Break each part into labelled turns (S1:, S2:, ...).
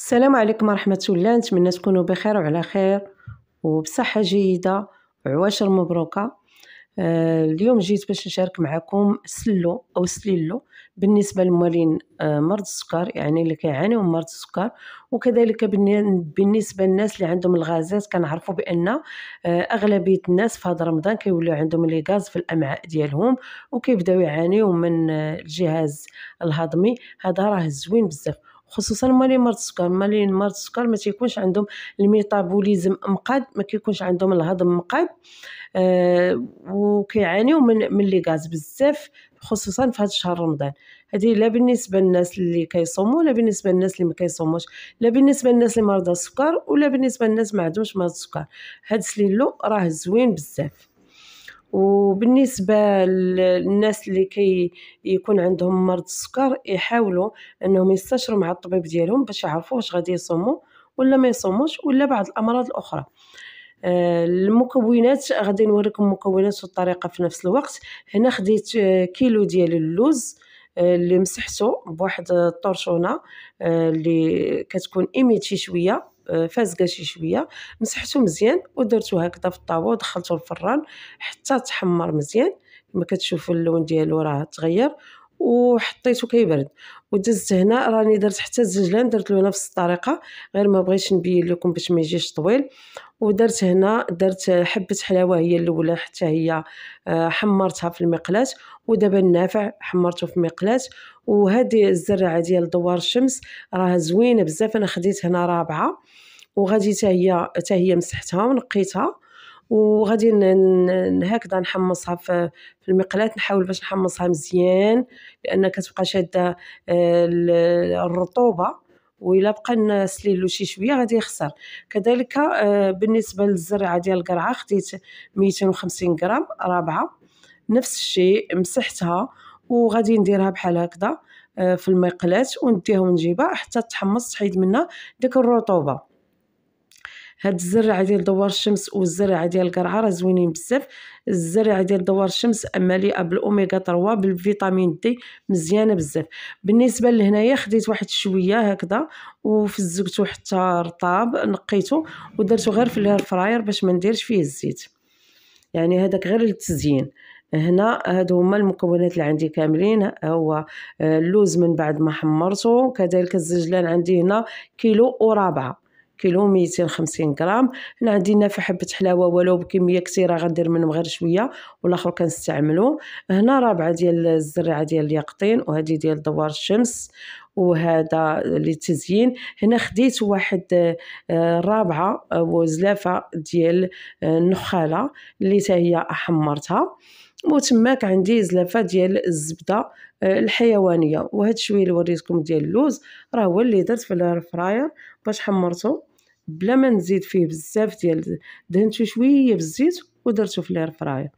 S1: السلام عليكم ورحمة الله نتمنى تكونوا بخير وعلى خير وبصحة جيدة وعواشر مبروكة آه، اليوم جيت باش نشارك معكم سلو او سليلو بالنسبه لموالين آه، مرض السكر يعني اللي كيعانيو من مرض السكر وكذلك بالنسبه للناس اللي عندهم الغازات كنعرفوا بان آه، اغلبيه الناس في هذا رمضان كيوليو عندهم لي غاز في الامعاء ديالهم وكيبداو يعانيو من الجهاز الهضمي هذا راه زوين بزاف خصوصا مالي مرض السكر مالي مرض السكر ما تيكونش عندهم الميتابوليزم مقاد ما كيكونش عندهم الهضم مقاد آه وكيعانيو من من لي غاز بزاف خصوصا في هذا الشهر رمضان هذه لا بالنسبه للناس اللي كيصوموا لا بالنسبه للناس اللي ما كيصوموش لا بالنسبه للناس اللي مرضى السكر ولا بالنسبه للناس ما عندهمش مرض السكر هاد السليلو راه زوين بزاف وبالنسبة للناس اللي كي يكون عندهم مرض السكر يحاولوا انهم يستشروا مع الطبيب ديالهم باش يعرفوا واش غادي يصوموا ولا ما يصوموش ولا بعض الامراض الاخرى آه، المكونات غادي نوريكم مكونات والطريقه في نفس الوقت هنا خديت آه، كيلو ديال اللوز آه، اللي مسحته بواحد الطرشونه اللي كتكون ايميتي شويه فازقه شي شويه مسحته مزيان ودرته هكذا في الطاوه ودخلته الفران حتى تحمر مزيان كما كتشوفوا اللون ديالو راه تغير وحطيته كيبرد ودزت هنا راني درت حتى الزجلان درت له نفس الطريقه غير ما بغيتش نبين لكم باش ما يجيش طويل ودرت هنا درت حبه حلاوه هي الاولى حتى هي آه، حمرتها في المقلاة ودابا النافع حمرته في المقلاة وهذه الزرعه ديال دوار الشمس راها زوينه بزاف انا خديت هنا رابعه وغادي حتى هي حتى هي مسحتها ونقيتها وغادي هكذا نحمصها في المقلاة نحاول باش نحمصها مزيان لان كتبقى شاده آه، الرطوبه وإلا بقى نسليلو شي شويه غادي يخسر كذلك آه، بالنسبه للزرعه ديال القرعه خديت 250 غرام رابعه نفس الشيء مسحتها وغادي نديرها بحال هكذا آه، في المقلاة ونديها ونجيبها حتى تحمص تحيد منها ديك الرطوبه هاد الزرعه ديال دوار الشمس والزرعه ديال القرعه راه زوينين بزاف الزرعه ديال دوار الشمس مليئه بالاوميغا 3 بالفيتامين دي مزيانه بزاف بالنسبه لهنايا خديت واحد شويه هكذا وفزقته حتى رطاب نقيته ودرته غير في الهير فراير باش ما نديرش فيه الزيت يعني هذاك غير للتزيين هنا هادو هما المكونات اللي عندي كاملين هو آه، اللوز من بعد ما حمرته كذلك الزجلان عندي هنا كيلو وربعه كيلو 250 غرام هنا عندي نافع حبه حلاوه ولو بكميه كثيره غندير منهم غير شويه والاخر كنستعملو هنا رابعه ديال الزريعه ديال اليقطين وهذه ديال دوار الشمس وهذا للتزيين هنا خديت واحد آه، رابعه آه، وزلافه ديال آه، النخاله اللي حتى هي احمرتها وتماك عندي زلافه ديال الزبده الحيوانيه وهذا شويه اللي وريتكم ديال اللوز راه هو اللي درت في الفراير باش حمرته بلا ما نزيد فيه بزاف ديال دهنتو شويه بالزيت ودرته في الاير فراير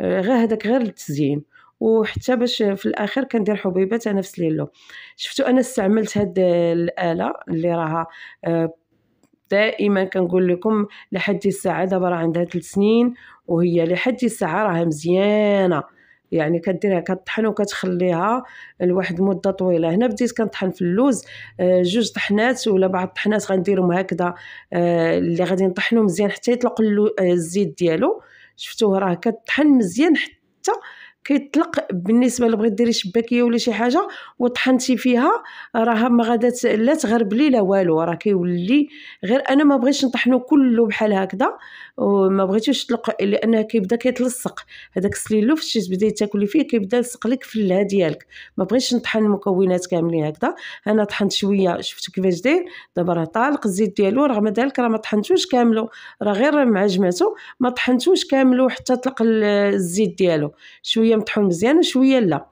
S1: آه، غير هذاك غير التزيين وحتى باش في الاخر كندير حبيبات انا في سليلو شفتوا انا استعملت هاد الاله اللي راها آه، دائما كنقول لكم لحد الساعه دابا راه عندها 3 سنين وهي لحد الساعه راها مزيانه يعني كديرها كطحن وكتخليها لواحد المده طويله هنا بديت كنطحن في اللوز آه، جوج طحنات ولا بعض الطحنات غنديرهم هكذا آه، اللي غادي نطحنو مزيان حتى يطلق آه، الزيت ديالو شفتوه راه كطحن مزيان حتى كيطلق بالنسبه لبغيت ديري شباكيه ولا شي حاجه وطحنتي فيها راها ما غادا لا تغرب لي لا والو راه كيولي غير انا ما بغيتش نطحنو كله بحال هكذا وما بغيتوش تطلق لانه كيبدا كيتلصق هذاك السليلو فاش تبداي تاكلي فيه كيبدا يلصق لك في اللا ديالك ما بغيتش نطحن المكونات كاملين هكذا انا طحنت شويه شفتو كيفاش داير دابا راه طالق الزيت ديالو رغم ذلك راه ما طحنتوش كاملو راه غير مع جمعته ما طحنتوش كاملو حتى طلق الزيت ديالو شويه شويه مطحون مزيان وشويه لا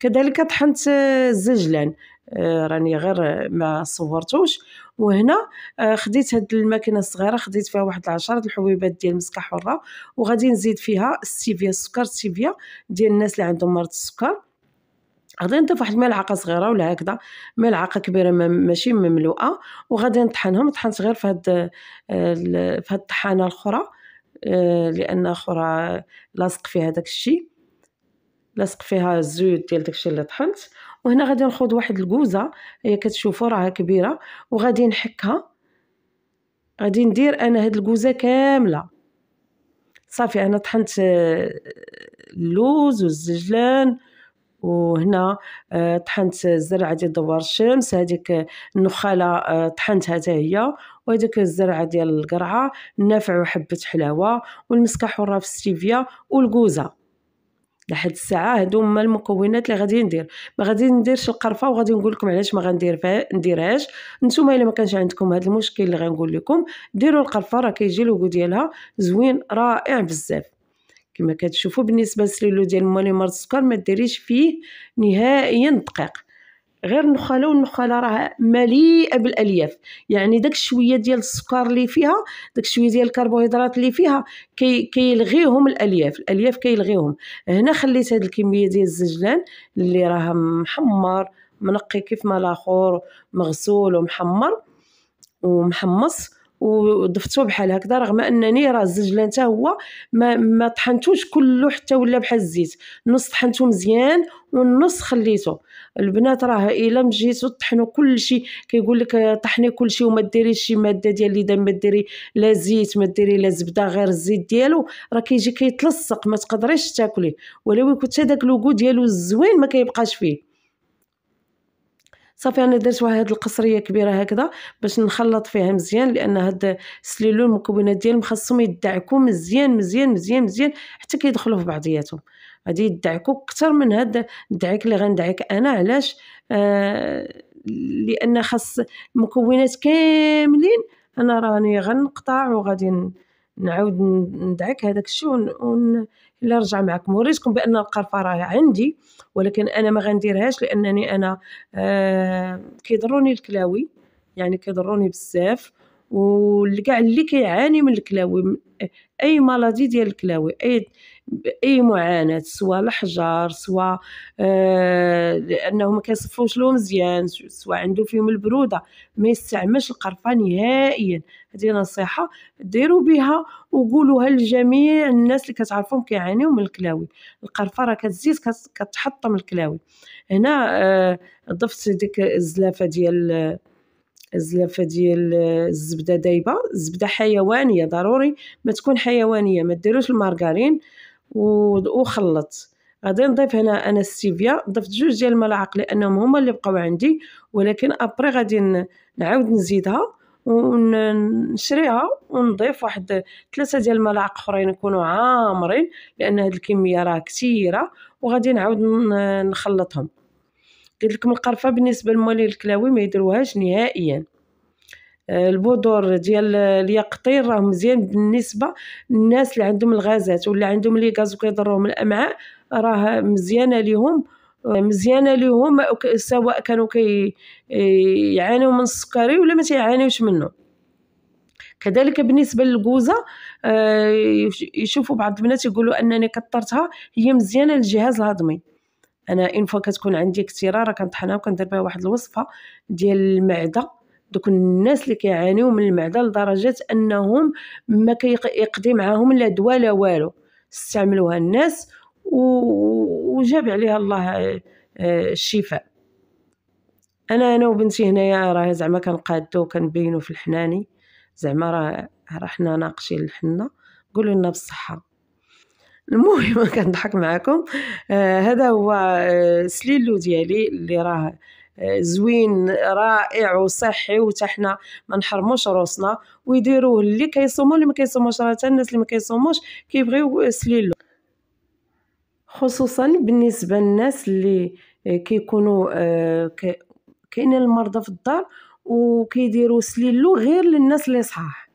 S1: كذلك طحنت آه، الزجلان آه، راني غير آه، ما صورتوش وهنا خديت هاد الماكينه الصغيره خديت فيها واحد العشرة الحبيبات ديال مسكه حره وغادي نزيد فيها السيفيا السكر السيفيا ديال الناس اللي عندهم مرض السكر غادي نضيف واحد الملعقه صغيره ولا هكذا ملعقه كبيره ماشي مملوءه وغادي نطحنهم طحنت غير في هاد في هاد الطحانه الاخرى لان اخرى لاصق فيها داك الشيء لاصق فيها الزيوت ديال داكشي اللي طحنت وهنا غادي نخوض واحد الكوزه هي كتشوفوا راها كبيره وغادي نحكها غادي ندير انا هاد الكوزه كامله صافي انا طحنت آه، اللوز والزجلان وهنا آه، طحنت الزرعه ديال دوار الشمس هذيك النخاله آه، طحنتها حتى هي وهذيك الزرعه ديال القرعه النافع وحبه حلاوه والمسكح والراف ستيفيا والكوزه لحد الساعه هادو هما المكونات اللي غادي ندير ما غادي نديرش القرفه وغادي نقول لكم علاش ما غندير فيها نديرهاش نتوما الا ما كانش عندكم هذا المشكل اللي غنقول لكم ديروا القرفه راه كيجي لوغو ديالها زوين رائع بزاف كما كتشوفوا بالنسبه للسيلو ديال مولي مرض السكر ما ديريش فيه نهائيا الدقيق غير النخاله والنخاله راه مليئه بالالياف يعني داك شويه ديال السكر اللي فيها داك شويه ديال الكربوهيدرات اللي فيها كي كيلغيهم الالياف الالياف كيلغيهم هنا خليت هذه الكميه ديال الزجلان اللي راه محمر منقي كيف ما الاخر مغسول ومحمر ومحمص وضفتو بحال هكذا رغم انني راه الزجلان حتى هو ما, ما طحنتوش كله حتى ولا بحال الزيت نص طحنتو مزيان والنص خليته البنات راه الا مجيتو طحنوا كلشي كيقول لك طحني كلشي وما ديريش شي ماده ديال اللي ما ديري لا زيت ما ديري لا زبده غير الزيت ديالو راه كيجي كيتلصق ما تقدريش تاكليه ولو كنت داك لوغو ديالو الزوين ما كيبقاش فيه صافي انا درت واحد القصريه كبيره هكذا باش نخلط فيها مزيان لان هاد السليلو المكونات ديالهم خاصهم يدعكو مزيان مزيان مزيان مزيان حتى كيدخلوا في بعضياتهم غادي يدعكو اكثر من هاد الدعك اللي غندعك انا علاش آه لان خاص المكونات كاملين انا راني غنقطع وغادي نعاود ندعك هذاك الشيء ون... ون... الا رجع معكم وريتكم بان القرفه راه عندي ولكن انا ما غنديرهاش لانني انا آه كيضروني الكلاوي يعني كيضروني بزاف وكاع اللي كيعاني من الكلاوي اي مالادي ديال الكلاوي اي باي معاناه سواء الحجار سواء آه لانه ما كيصفوش له مزيان سواء عنده فيهم البروده ما يستعملش القرفه نهائيا هذه نصيحه ديروا بها وقولوها لجميع الناس اللي كتعرفهم كيعانيو من الكلاوي القرفه راه كتزيد كتحطم الكلاوي هنا آه ضفت ديك الزلافه ديال الزلافه ديال آه، الزبده دايبه الزبده حيوانيه ضروري ما تكون حيوانيه ما ديروش المارغرين وخلط غادي نضيف هنا انا السيفيا ضفت جوج ديال الملاعق لانهم هما اللي بقاو عندي ولكن ابري غادي نعاود نزيدها ونشريها ونضيف واحد ثلاثه ديال الملاعق اخرين يكونوا عامرين لان هاد الكميه راه كثيره وغادي نعاود نخلطهم قلت لكم القرفه بالنسبه لمواليد الكلاوي ما يديروهاش نهائيا البودور ديال اليقطين راه مزيان بالنسبه للناس اللي عندهم الغازات ولا عندهم لي غاز وكيضرهم الامعاء راه مزيانه ليهم مزيانه ليهم سواء كانوا كيعانيو كي من السكري ولا ما تيعانيوش منه كذلك بالنسبه للكوزه آه، يشوفوا بعض البنات يقولوا انني كثرتها هي مزيانه للجهاز الهضمي انا ان فوا كتكون عندي كثيره راه كنطحنها وكندير بها واحد الوصفه ديال المعده دوك الناس اللي كيعانيو من المعده لدرجه انهم ما كيقضي معاهم لا دواء لا والو استعملوها الناس وجاب عليها الله آه، الشفاء انا انا وبنتي هنايا راه زعما كنقادو وكنبينو في الحناني زعما راه راه حنا ناقشين الحنه قولوا لنا بالصحه المهم كنضحك معكم آه هذا هو آه سليلو ديالي اللي راه زوين رائع وصحي وتا حنا ما نحرموش روسنا ويديروه اللي كيصوموا اللي ما كيصوموش راه حتى الناس اللي ما كيصوموش كيبغيو سليلو خصوصا بالنسبه للناس اللي كيكونوا آه، كاينين المرضى في الدار وكيديروا سليلو غير للناس اللي صحاح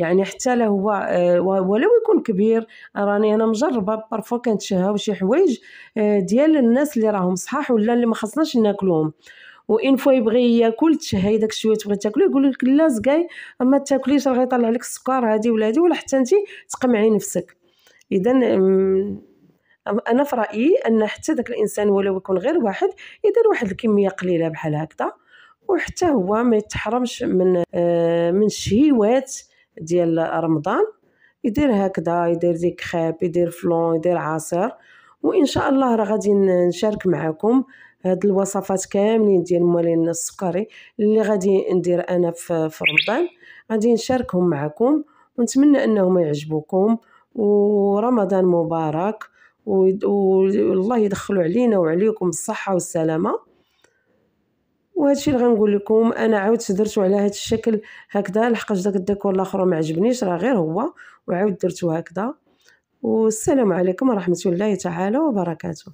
S1: يعني حتى له هو آه، ولو يكون كبير راني انا مجربه بارفو كنتشهاو شي حوايج آه، ديال الناس اللي راهم صحاح ولا اللي ما خصناش ناكلهم وان فوا يبغي ياكل تشهي داك الشويه تبغي تاكلو يقول لك لا زكاي اما تاكليش راه غيطلع لك السكر هادي ولا هادي ولا حتى انت تقمعي نفسك اذا انا في رايي ان حتى داك الانسان ولو يكون غير واحد يدير واحد الكميه قليله بحال هكذا وحتى هو ما يتحرمش من آه، من الشهيوات ديال رمضان يدير هكذا يدير ديك خاب يدير فلون يدير عصير وان شاء الله راه غادي نشارك معكم هاد الوصفات كاملين ديال موالين السكري اللي غادي ندير انا في رمضان غادي نشاركهم معكم ونتمنى انهم يعجبوكم ورمضان مبارك والله يدخلوا علينا وعليكم الصحه والسلامه الشيء اللي غنقول لكم انا عاودت درتو على هذا الشكل هكذا لحقاش داك الديكور الاخر ما عجبنيش راه غير هو وعاود درتو هكذا والسلام عليكم ورحمه الله تعالى وبركاته